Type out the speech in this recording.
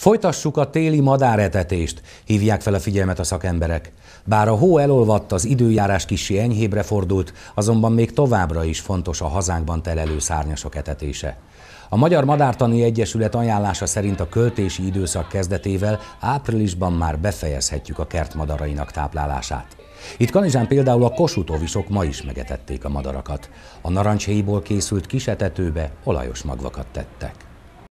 Folytassuk a téli madáretetést, hívják fel a figyelmet a szakemberek. Bár a hó elolvadt, az időjárás kisi enyhébre fordult, azonban még továbbra is fontos a hazánkban telelő szárnyasok etetése. A Magyar Madártani Egyesület ajánlása szerint a költési időszak kezdetével áprilisban már befejezhetjük a kert madarainak táplálását. Itt Kanizsán például a kosutovisok ma is megetették a madarakat. A narancshéjból készült kisetetőbe olajos magvakat tettek.